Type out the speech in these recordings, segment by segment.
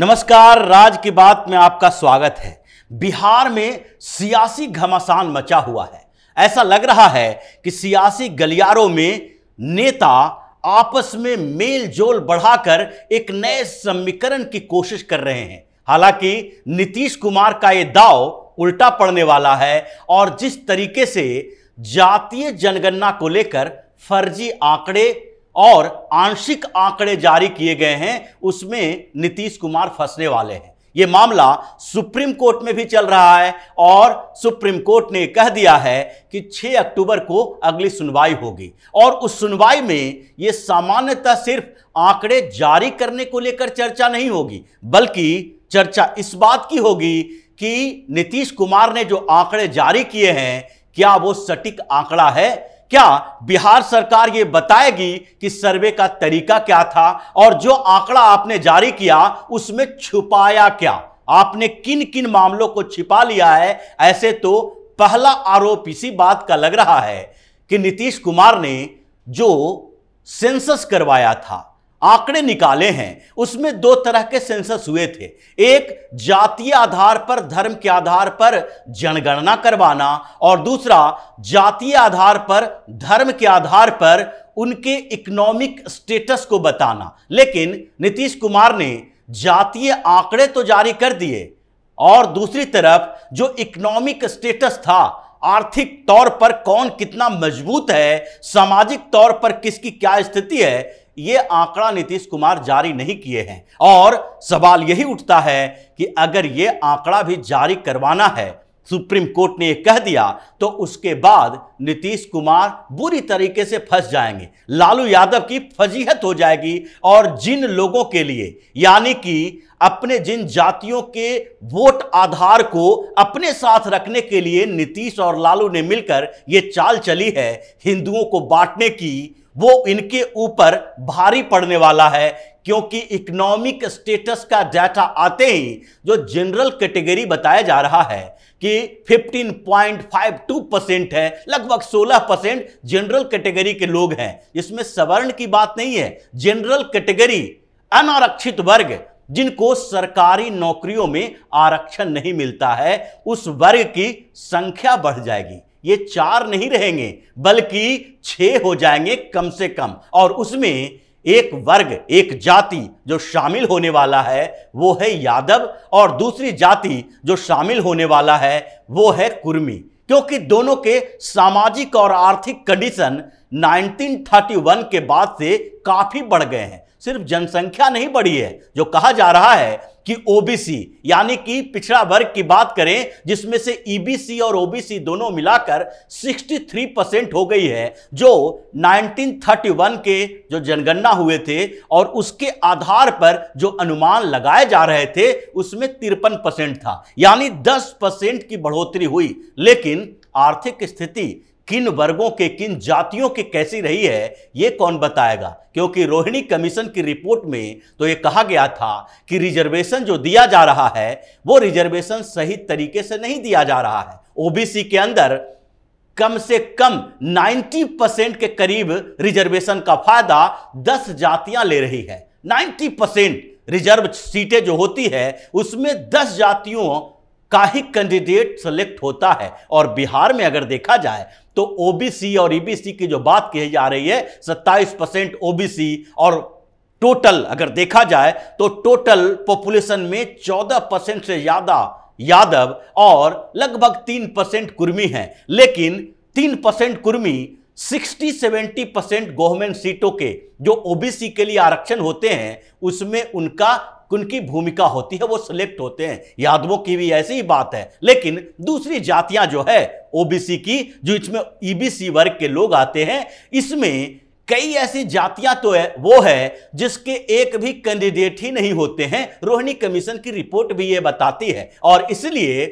नमस्कार राज की बात में आपका स्वागत है बिहार में सियासी घमासान मचा हुआ है ऐसा लग रहा है कि सियासी गलियारों में नेता आपस में मेल जोल बढ़ाकर एक नए समीकरण की कोशिश कर रहे हैं हालांकि नीतीश कुमार का ये दाव उल्टा पड़ने वाला है और जिस तरीके से जातीय जनगणना को लेकर फर्जी आंकड़े और आंशिक आंकड़े जारी किए गए हैं उसमें नीतीश कुमार फंसने वाले हैं ये मामला सुप्रीम कोर्ट में भी चल रहा है और सुप्रीम कोर्ट ने कह दिया है कि 6 अक्टूबर को अगली सुनवाई होगी और उस सुनवाई में ये सामान्यतः सिर्फ आंकड़े जारी करने को लेकर चर्चा नहीं होगी बल्कि चर्चा इस बात की होगी कि नीतीश कुमार ने जो आंकड़े जारी किए हैं क्या वो सटीक आंकड़ा है क्या बिहार सरकार ये बताएगी कि सर्वे का तरीका क्या था और जो आंकड़ा आपने जारी किया उसमें छुपाया क्या आपने किन किन मामलों को छिपा लिया है ऐसे तो पहला आरोप इसी बात का लग रहा है कि नीतीश कुमार ने जो सेंसस करवाया था आंकड़े निकाले हैं उसमें दो तरह के सेंसस हुए थे एक जातीय आधार पर धर्म के आधार पर जनगणना करवाना और दूसरा जातीय आधार पर धर्म के आधार पर उनके इकोनॉमिक स्टेटस को बताना लेकिन नीतीश कुमार ने जातीय आंकड़े तो जारी कर दिए और दूसरी तरफ जो इकोनॉमिक स्टेटस था आर्थिक तौर पर कौन कितना मजबूत है सामाजिक तौर पर किसकी क्या स्थिति है ये आंकड़ा नीतीश कुमार जारी नहीं किए हैं और सवाल यही उठता है कि अगर ये आंकड़ा भी जारी करवाना है सुप्रीम कोर्ट ने यह कह दिया तो उसके बाद नीतीश कुमार बुरी तरीके से फंस जाएंगे लालू यादव की फजीहत हो जाएगी और जिन लोगों के लिए यानी कि अपने जिन जातियों के वोट आधार को अपने साथ रखने के लिए नीतीश और लालू ने मिलकर ये चाल चली है हिंदुओं को बांटने की वो इनके ऊपर भारी पड़ने वाला है क्योंकि इकोनॉमिक स्टेटस का डाटा आते ही जो जनरल कैटेगरी बताया जा रहा है कि 15.52 परसेंट है लगभग 16 परसेंट जनरल कैटेगरी के लोग हैं इसमें सवर्ण की बात नहीं है जनरल कैटेगरी अनारक्षित वर्ग जिनको सरकारी नौकरियों में आरक्षण नहीं मिलता है उस वर्ग की संख्या बढ़ जाएगी ये चार नहीं रहेंगे बल्कि छह हो जाएंगे कम से कम और उसमें एक वर्ग एक जाति जो शामिल होने वाला है वो है यादव और दूसरी जाति जो शामिल होने वाला है वो है कुर्मी क्योंकि दोनों के सामाजिक और आर्थिक कंडीशन 1931 के बाद से काफी बढ़ गए हैं सिर्फ जनसंख्या नहीं बढ़ी है जो कहा जा रहा है कि ओबीसी यानी कि पिछड़ा वर्ग की बात करें जिसमें से ईबीसी e और ओबीसी दोनों मिलाकर 63 परसेंट हो गई है जो 1931 के जो जनगणना हुए थे और उसके आधार पर जो अनुमान लगाए जा रहे थे उसमें तिरपन परसेंट था यानी 10 परसेंट की बढ़ोतरी हुई लेकिन आर्थिक स्थिति किन वर्गों के किन जातियों के कैसी रही है ये कौन बताएगा क्योंकि रोहिणी कमीशन की रिपोर्ट में तो ये कहा गया था कि रिजर्वेशन जो दिया जा रहा है वो रिजर्वेशन सही तरीके से नहीं दिया जा रहा है ओबीसी के अंदर कम से कम 90 परसेंट के करीब रिजर्वेशन का फायदा 10 जातियां ले रही है 90 परसेंट रिजर्व सीटें जो होती है उसमें 10 जातियों का ही कैंडिडेट सेलेक्ट होता है और बिहार में अगर देखा जाए तो ओबीसी और ईबीसी e की जो बात कही जा रही है 27 परसेंट ओ और टोटल अगर देखा जाए तो टोटल पॉपुलेशन में 14 परसेंट से ज्यादा यादव और लगभग तीन परसेंट कुर्मी हैं लेकिन तीन परसेंट कुर्मी 60-70 परसेंट गवर्नमेंट सीटों के जो ओबीसी के लिए आरक्षण होते हैं उसमें उनका उनकी भूमिका होती है वो सिलेक्ट होते हैं यादवों की भी ऐसी ही बात है लेकिन दूसरी जातियां जो है ओबीसी की जो इसमें ईबीसी e वर्ग के लोग आते हैं इसमें कई ऐसी जातियां तो है वो है जिसके एक भी कैंडिडेट ही नहीं होते हैं रोहिणी कमीशन की रिपोर्ट भी ये बताती है और इसलिए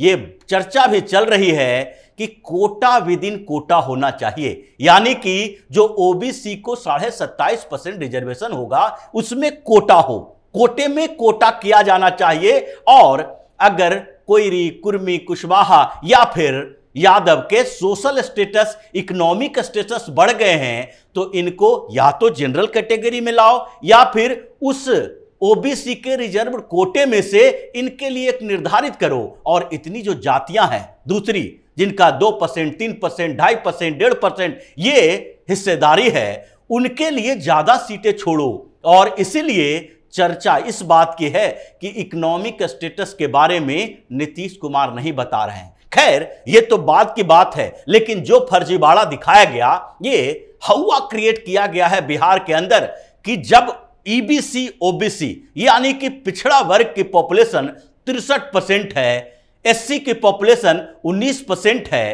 ये चर्चा भी चल रही है कि कोटा विद इन कोटा होना चाहिए यानी कि जो ओबीसी को साढ़े सत्ताईस परसेंट रिजर्वेशन होगा उसमें कोटा हो कोटे में कोटा किया जाना चाहिए और अगर कोयरी कुर्मी कुशवाहा या फिर यादव के सोशल स्टेटस इकोनॉमिक स्टेटस बढ़ गए हैं तो इनको या तो जनरल कैटेगरी में लाओ या फिर उस ओबीसी के रिजर्व कोटे में से इनके लिए एक निर्धारित करो और इतनी जो जातियां हैं दूसरी जिनका दो परसेंट तीन परसेंट ढाई परसेंट डेढ़ परसेंट ये हिस्सेदारी है उनके लिए ज्यादा सीटें छोड़ो और इसीलिए चर्चा इस बात की है कि इकोनॉमिक स्टेटस के बारे में नीतीश कुमार नहीं बता रहे हैं खैर ये तो बात की बात है लेकिन जो फर्जीवाड़ा दिखाया गया ये हवा क्रिएट किया गया है बिहार के अंदर कि जब ईबीसी e ओबीसी यानी कि पिछड़ा वर्ग की पॉपुलेशन तिरसठ परसेंट है एससी की पॉपुलेशन 19 परसेंट है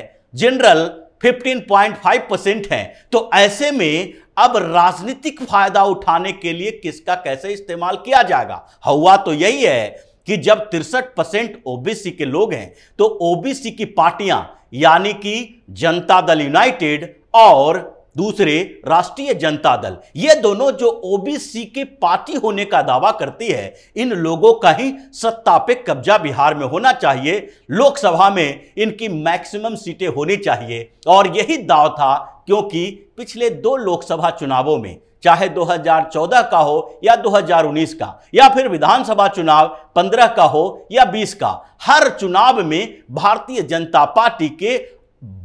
जनरल 15.5 परसेंट है तो ऐसे में अब राजनीतिक फायदा उठाने के लिए किसका कैसे इस्तेमाल किया जाएगा हवा तो यही है कि जब तिरसठ परसेंट ओबीसी के लोग हैं तो ओबीसी की पार्टियां यानी कि जनता दल यूनाइटेड और दूसरे राष्ट्रीय जनता दल ये दोनों जो ओबीसी की पार्टी होने का दावा करती है इन लोगों का ही सत्ता पे कब्जा बिहार में होना चाहिए लोकसभा में इनकी मैक्सिमम सीटें होनी चाहिए और यही दाव था क्योंकि पिछले दो लोकसभा चुनावों में चाहे 2014 का हो या 2019 का या फिर विधानसभा चुनाव 15 का हो या 20 का हर चुनाव में भारतीय जनता पार्टी के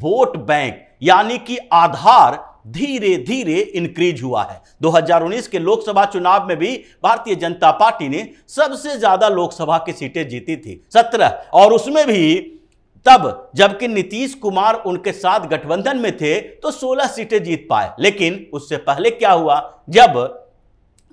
वोट बैंक यानी कि आधार धीरे धीरे इंक्रीज हुआ है 2019 के लोकसभा चुनाव में भी भारतीय जनता पार्टी ने सबसे ज्यादा लोकसभा की सीटें जीती थी 17 और उसमें भी तब जबकि नीतीश कुमार उनके साथ गठबंधन में थे तो 16 सीटें जीत पाए लेकिन उससे पहले क्या हुआ जब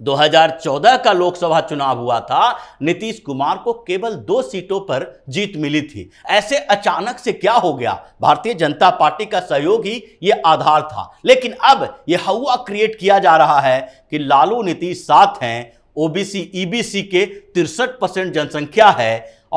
2014 का लोकसभा चुनाव हुआ था नीतीश कुमार को केवल दो सीटों पर जीत मिली थी ऐसे अचानक से क्या हो गया भारतीय जनता पार्टी का सहयोग ही ये आधार था लेकिन अब यह हवा क्रिएट किया जा रहा है कि लालू नीतीश साथ हैं ओबीसी ईबीसी के तिरसठ परसेंट जनसंख्या है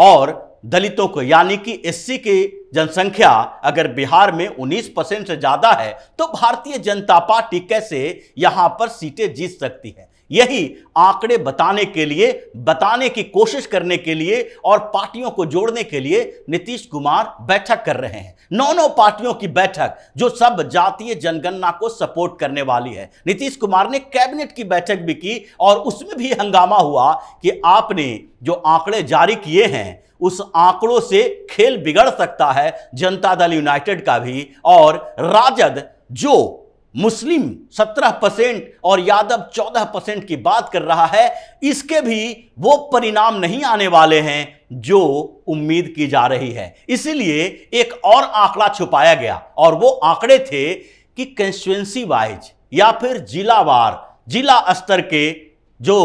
और दलितों को यानी कि एससी की जनसंख्या अगर बिहार में 19 परसेंट से ज्यादा है तो भारतीय जनता पार्टी कैसे यहां पर सीटें जीत सकती है यही आंकड़े बताने के लिए बताने की कोशिश करने के लिए और पार्टियों को जोड़ने के लिए नीतीश कुमार बैठक कर रहे हैं नौ नौ पार्टियों की बैठक जो सब जातीय जनगणना को सपोर्ट करने वाली है नीतीश कुमार ने कैबिनेट की बैठक भी की और उसमें भी हंगामा हुआ कि आपने जो आंकड़े जारी किए हैं उस आंकड़ों से खेल बिगड़ सकता है जनता दल यूनाइटेड का भी और राजद जो मुस्लिम 17 परसेंट और यादव 14 परसेंट की बात कर रहा है इसके भी वो परिणाम नहीं आने वाले हैं जो उम्मीद की जा रही है इसीलिए एक और आंकड़ा छुपाया गया और वो आंकड़े थे कि कंस्टिट्युएंसी वाइज या फिर जिलावार जिला स्तर के जो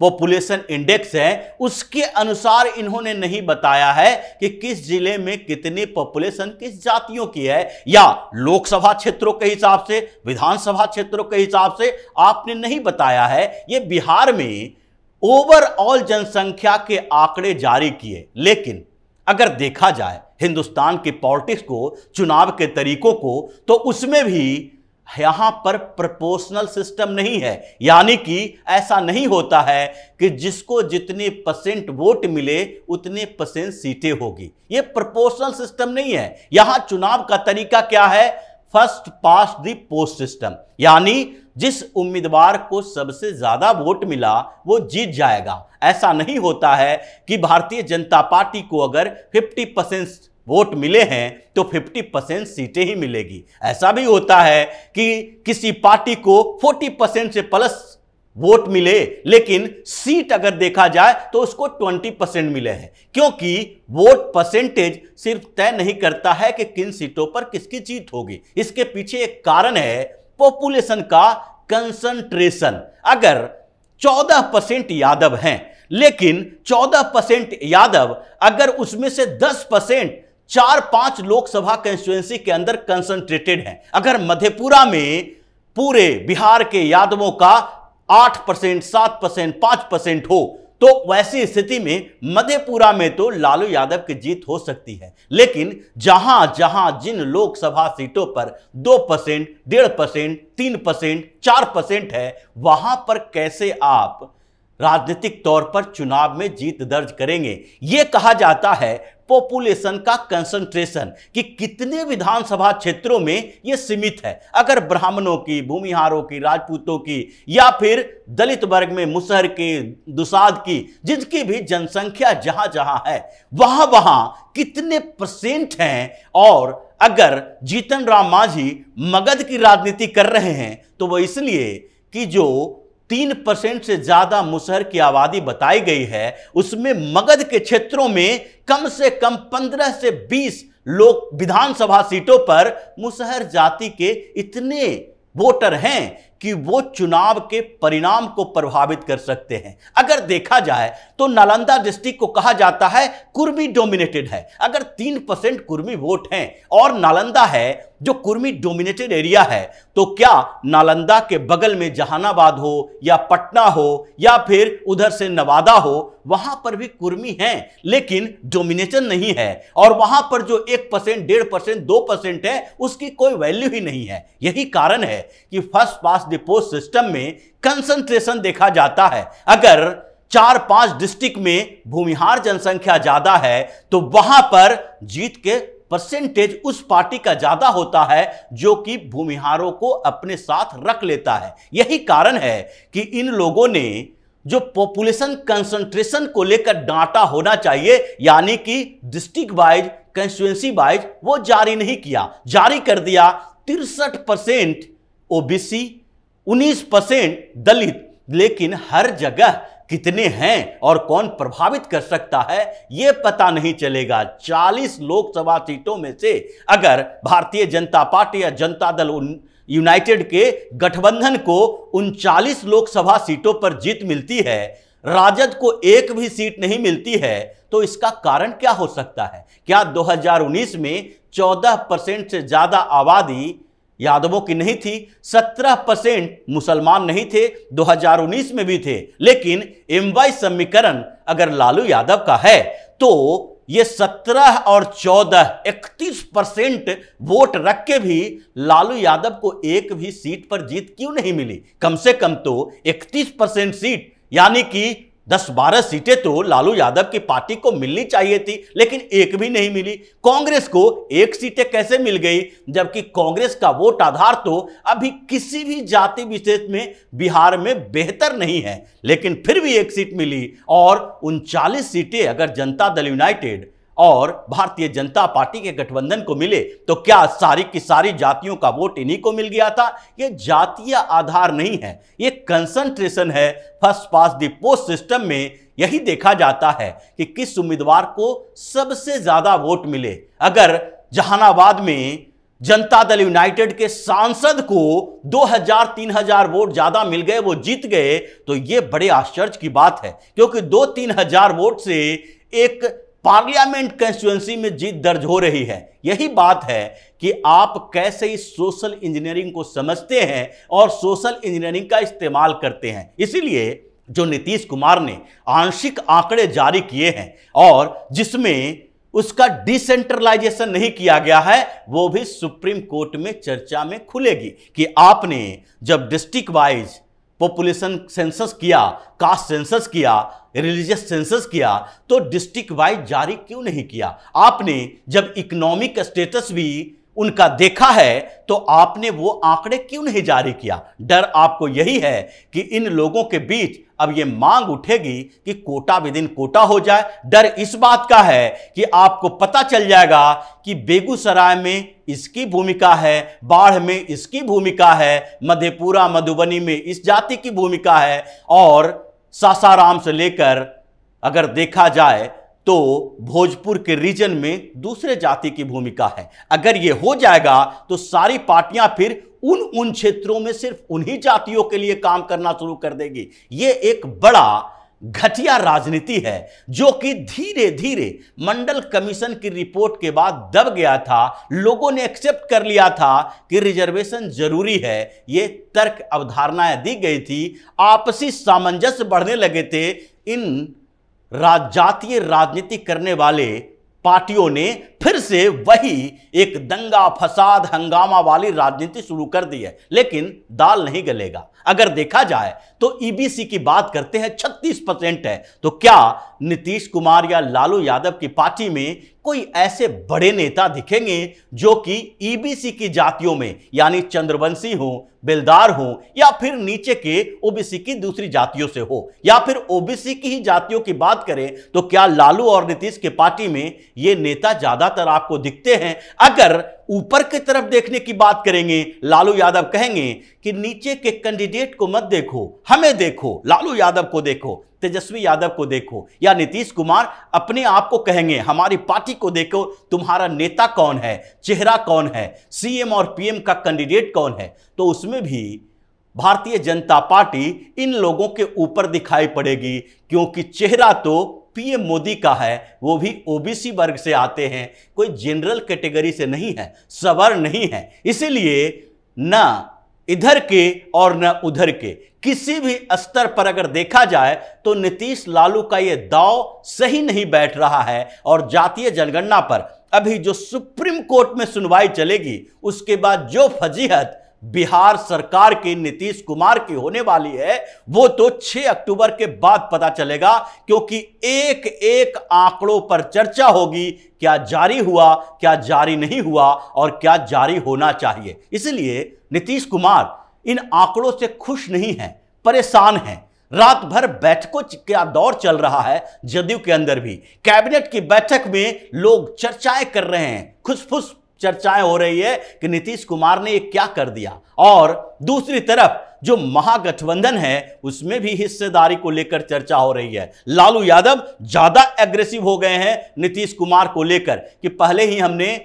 पॉपुलेशन इंडेक्स है उसके अनुसार इन्होंने नहीं बताया है कि किस जिले में कितनी पॉपुलेशन किस जातियों की है या लोकसभा क्षेत्रों के हिसाब से विधानसभा क्षेत्रों के हिसाब से आपने नहीं बताया है ये बिहार में ओवरऑल जनसंख्या के आंकड़े जारी किए लेकिन अगर देखा जाए हिंदुस्तान की पॉलिटिक्स को चुनाव के तरीकों को तो उसमें भी यहां पर प्रपोशनल सिस्टम नहीं है यानी कि ऐसा नहीं होता है कि जिसको जितने परसेंट वोट मिले उतने परसेंट सीटें होगी ये प्रपोशनल सिस्टम नहीं है यहां चुनाव का तरीका क्या है first past the post system यानी जिस उम्मीदवार को सबसे ज्यादा वोट मिला वो जीत जाएगा ऐसा नहीं होता है कि भारतीय जनता पार्टी को अगर 50 परसेंट वोट मिले हैं तो 50 परसेंट सीटें ही मिलेगी ऐसा भी होता है कि किसी पार्टी को 40 परसेंट से प्लस वोट मिले लेकिन सीट अगर देखा जाए तो उसको 20 परसेंट मिले हैं क्योंकि वोट परसेंटेज सिर्फ तय नहीं करता है कि किन सीटों पर किसकी जीत होगी इसके पीछे एक कारण है पॉपुलेशन का कंसंट्रेशन अगर 14 परसेंट यादव हैं लेकिन 14 परसेंट यादव अगर उसमें से 10 परसेंट चार पांच लोकसभा कंस्टिट्युएंसी के अंदर कंसंट्रेटेड हैं अगर मधेपुरा में पूरे बिहार के यादवों का आठ परसेंट सात परसेंट पांच परसेंट हो तो वैसी स्थिति में मधेपुरा में तो लालू यादव की जीत हो सकती है लेकिन जहां जहां जिन लोकसभा सीटों पर दो परसेंट डेढ़ परसेंट तीन परसेंट चार परसेंट है वहां पर कैसे आप राजनीतिक तौर पर चुनाव में जीत दर्ज करेंगे यह कहा जाता है पॉपुलेशन का कंसंट्रेशन कि कितने विधानसभा क्षेत्रों में यह सीमित है अगर ब्राह्मणों की भूमिहारों की राजपूतों की या फिर दलित वर्ग में मुसहर के दुसाद की जिनकी भी जनसंख्या जहां जहां है वहां वहां कितने परसेंट हैं और अगर जीतन राम मांझी मगध की राजनीति कर रहे हैं तो वह इसलिए कि जो तीन परसेंट से ज्यादा मुसहर की आबादी बताई गई है उसमें मगध के क्षेत्रों में कम से कम पंद्रह से बीस लोग विधानसभा सीटों पर मुसहर जाति के इतने वोटर हैं कि वो चुनाव के परिणाम को प्रभावित कर सकते हैं अगर देखा जाए तो नालंदा डिस्ट्रिक्ट को कहा जाता है कुर्मी डोमिनेटेड है अगर तीन परसेंट कुर्मी वोट हैं और नालंदा है जो कुर्मी डोमिनेटेड एरिया है तो क्या नालंदा के बगल में जहानाबाद हो या पटना हो या फिर उधर से नवादा हो वहां पर भी कुर्मी हैं लेकिन डोमिनेशन नहीं है और वहां पर जो एक परसेंट डेढ़ परसेंट दो परसेंट है उसकी कोई वैल्यू ही नहीं है यही कारण है कि फर्स्ट पास डिपोज सिस्टम में कंसंट्रेशन देखा जाता है अगर चार पांच डिस्ट्रिक्ट में भूमिहार जनसंख्या ज्यादा है तो वहां पर जीत के परसेंटेज उस पार्टी का ज्यादा होता है जो कि भूमिहारों को अपने साथ रख लेता है यही कारण है कि इन लोगों ने जो पॉपुलेशन कंसंट्रेशन को लेकर डाटा होना चाहिए यानी कि डिस्ट्रिक्ट वाइज कंस्टिट्यूंसी वाइज वो जारी नहीं किया जारी कर दिया तिरसठ परसेंट ओबीसी उन्नीस परसेंट दलित लेकिन हर जगह कितने हैं और कौन प्रभावित कर सकता है ये पता नहीं चलेगा 40 लोकसभा सीटों में से अगर भारतीय जनता पार्टी या जनता दल यूनाइटेड के गठबंधन को उनचालीस लोकसभा सीटों पर जीत मिलती है राजद को एक भी सीट नहीं मिलती है तो इसका कारण क्या हो सकता है क्या 2019 में 14 परसेंट से ज़्यादा आबादी यादवों की नहीं थी 17 परसेंट मुसलमान नहीं थे 2019 में भी थे लेकिन एम वाई समीकरण अगर लालू यादव का है तो ये 17 और 14 31 परसेंट वोट रख के भी लालू यादव को एक भी सीट पर जीत क्यों नहीं मिली कम से कम तो 31 परसेंट सीट यानी कि दस बारह सीटें तो लालू यादव की पार्टी को मिलनी चाहिए थी लेकिन एक भी नहीं मिली कांग्रेस को एक सीटें कैसे मिल गई जबकि कांग्रेस का वोट आधार तो अभी किसी भी जाति विशेष में बिहार में बेहतर नहीं है लेकिन फिर भी एक सीट मिली और उनचालीस सीटें अगर जनता दल यूनाइटेड और भारतीय जनता पार्टी के गठबंधन को मिले तो क्या सारी की सारी जातियों का वोट इन्हीं को मिल गया था ये जातीय आधार नहीं है ये कंसंट्रेशन है first past the post system में यही देखा जाता है कि किस उम्मीदवार को सबसे ज्यादा वोट मिले अगर जहानाबाद में जनता दल यूनाइटेड के सांसद को 2000 3000 वोट ज्यादा मिल गए वो जीत गए तो ये बड़े आश्चर्य की बात है क्योंकि दो तीन हजार वोट से एक पार्लियामेंट कंस्टिट्युएंसी में जीत दर्ज हो रही है यही बात है कि आप कैसे इस सोशल इंजीनियरिंग को समझते हैं और सोशल इंजीनियरिंग का इस्तेमाल करते हैं इसीलिए जो नीतीश कुमार ने आंशिक आंकड़े जारी किए हैं और जिसमें उसका डिसेंट्रलाइजेशन नहीं किया गया है वो भी सुप्रीम कोर्ट में चर्चा में खुलेगी कि आपने जब डिस्ट्रिक्ट वाइज पॉपुलेशन सेंसस किया कास्ट सेंसस किया रिलीजियस सेंसस किया तो डिस्ट्रिक्ट वाइज जारी क्यों नहीं किया आपने जब इकोनॉमिक स्टेटस भी उनका देखा है तो आपने वो आंकड़े क्यों नहीं जारी किया डर आपको यही है कि इन लोगों के बीच अब ये मांग उठेगी कि कोटा विद इन कोटा हो जाए डर इस बात का है कि आपको पता चल जाएगा कि बेगूसराय में इसकी भूमिका है बाढ़ में इसकी भूमिका है मधेपुरा मधुबनी में इस जाति की भूमिका है और सासाराम से लेकर अगर देखा जाए तो भोजपुर के रीजन में दूसरे जाति की भूमिका है अगर ये हो जाएगा तो सारी पार्टियां फिर उन उन क्षेत्रों में सिर्फ उन्हीं जातियों के लिए काम करना शुरू कर देगी ये एक बड़ा घटिया राजनीति है जो कि धीरे धीरे मंडल कमीशन की रिपोर्ट के बाद दब गया था लोगों ने एक्सेप्ट कर लिया था कि रिजर्वेशन जरूरी है ये तर्क अवधारणाएं दी गई थी आपसी सामंजस्य बढ़ने लगे थे इन राजातीय राजनीति करने वाले पार्टियों ने फिर से वही एक दंगा फसाद हंगामा वाली राजनीति शुरू कर दी है लेकिन दाल नहीं गलेगा अगर देखा जाए तो ईबीसी e की बात करते हैं 36 परसेंट है तो क्या नीतीश कुमार या लालू यादव की पार्टी में कोई ऐसे बड़े नेता दिखेंगे जो कि ईबीसी e की जातियों में यानी चंद्रवंशी हो बेलदार हो या फिर नीचे के ओबीसी की दूसरी जातियों से हो या फिर ओबीसी की ही जातियों की बात करें तो क्या लालू और नीतीश के पार्टी में ये नेता ज्यादातर आपको दिखते हैं अगर ऊपर की तरफ देखने की बात करेंगे लालू यादव कहेंगे कि नीचे के कैंडिडेट को मत देखो हमें देखो लालू यादव को देखो तेजस्वी यादव को देखो या नीतीश कुमार अपने आप को कहेंगे हमारी पार्टी को देखो तुम्हारा नेता कौन है चेहरा कौन है सीएम और पीएम का कैंडिडेट कौन है तो उसमें भी भारतीय जनता पार्टी इन लोगों के ऊपर दिखाई पड़ेगी क्योंकि चेहरा तो पीएम मोदी का है वो भी ओबीसी वर्ग से आते हैं कोई जनरल कैटेगरी से नहीं है सवर नहीं है इसीलिए ना इधर के और न उधर के किसी भी स्तर पर अगर देखा जाए तो नीतीश लालू का यह दाव सही नहीं बैठ रहा है और जातीय जनगणना पर अभी जो सुप्रीम कोर्ट में सुनवाई चलेगी उसके बाद जो फजीहत बिहार सरकार की नीतीश कुमार की होने वाली है वो तो 6 अक्टूबर के बाद पता चलेगा क्योंकि एक एक आंकड़ों पर चर्चा होगी क्या जारी हुआ क्या जारी नहीं हुआ और क्या जारी होना चाहिए इसलिए नीतीश कुमार इन आंकड़ों से खुश नहीं है परेशान हैं रात भर बैठकों का दौर चल रहा है जदयू के अंदर भी कैबिनेट की बैठक में लोग चर्चाएं कर रहे हैं खुशफुस चर्चाएं हो रही है कि नीतीश कुमार ने ये क्या कर दिया और दूसरी तरफ जो महागठबंधन है उसमें भी हिस्सेदारी को लेकर चर्चा हो रही है लालू यादव ज्यादा एग्रेसिव हो गए हैं नीतीश कुमार को लेकर कि पहले ही हमने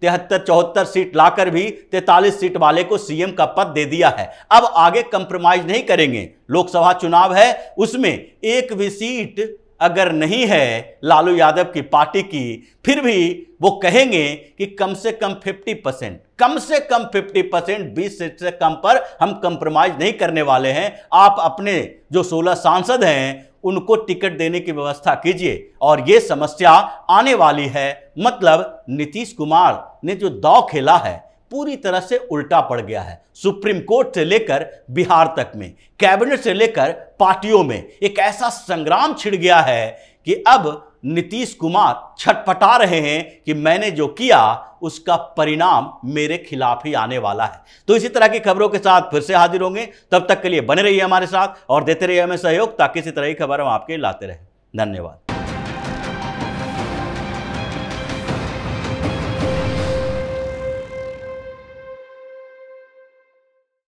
तिहत्तर चौहत्तर सीट लाकर भी तैतालीस सीट वाले को सीएम का पद दे दिया है अब आगे कंप्रोमाइज नहीं करेंगे लोकसभा चुनाव है उसमें एक भी सीट अगर नहीं है लालू यादव की पार्टी की फिर भी वो कहेंगे कि कम से कम 50 परसेंट कम से कम 50 परसेंट बीस सीट से कम पर हम कंप्रोमाइज नहीं करने वाले हैं आप अपने जो 16 सांसद हैं उनको टिकट देने की व्यवस्था कीजिए और ये समस्या आने वाली है मतलब नीतीश कुमार ने जो दाव खेला है पूरी तरह से उल्टा पड़ गया है सुप्रीम कोर्ट से लेकर बिहार तक में कैबिनेट से लेकर पार्टियों में एक ऐसा संग्राम छिड़ गया है कि अब नीतीश कुमार छटपटा रहे हैं कि मैंने जो किया उसका परिणाम मेरे खिलाफ ही आने वाला है तो इसी तरह की खबरों के साथ फिर से हाजिर होंगे तब तक के लिए बने रहिए हमारे साथ और देते रहिए हमें सहयोग ताकि इसी तरह की खबर हम आपके लाते रहें धन्यवाद